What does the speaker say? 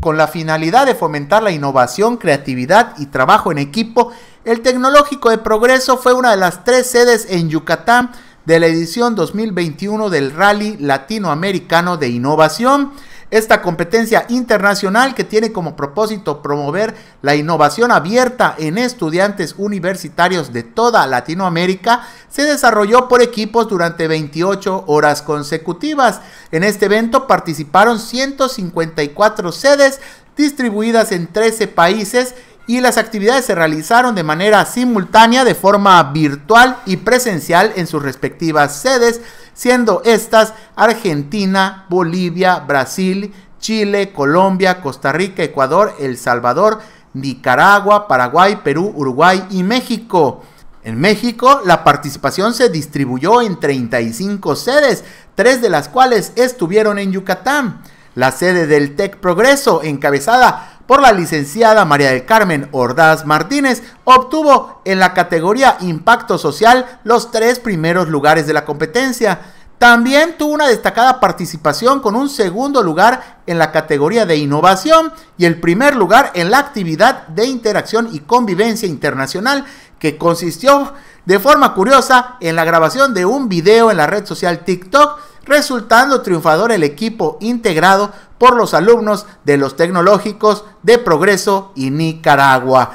con la finalidad de fomentar la innovación, creatividad y trabajo en equipo, el Tecnológico de Progreso fue una de las tres sedes en Yucatán de la edición 2021 del Rally Latinoamericano de Innovación esta competencia internacional que tiene como propósito promover la innovación abierta en estudiantes universitarios de toda Latinoamérica se desarrolló por equipos durante 28 horas consecutivas. En este evento participaron 154 sedes distribuidas en 13 países y las actividades se realizaron de manera simultánea de forma virtual y presencial en sus respectivas sedes, siendo estas Argentina, Bolivia, Brasil, Chile, Colombia, Costa Rica, Ecuador, El Salvador, Nicaragua, Paraguay, Perú, Uruguay y México. En México, la participación se distribuyó en 35 sedes, tres de las cuales estuvieron en Yucatán. La sede del TEC Progreso, encabezada por la licenciada María del Carmen Ordaz Martínez, obtuvo en la categoría Impacto Social los tres primeros lugares de la competencia. También tuvo una destacada participación con un segundo lugar en la categoría de innovación y el primer lugar en la actividad de interacción y convivencia internacional, que consistió de forma curiosa en la grabación de un video en la red social TikTok resultando triunfador el equipo integrado por los alumnos de los tecnológicos de Progreso y Nicaragua.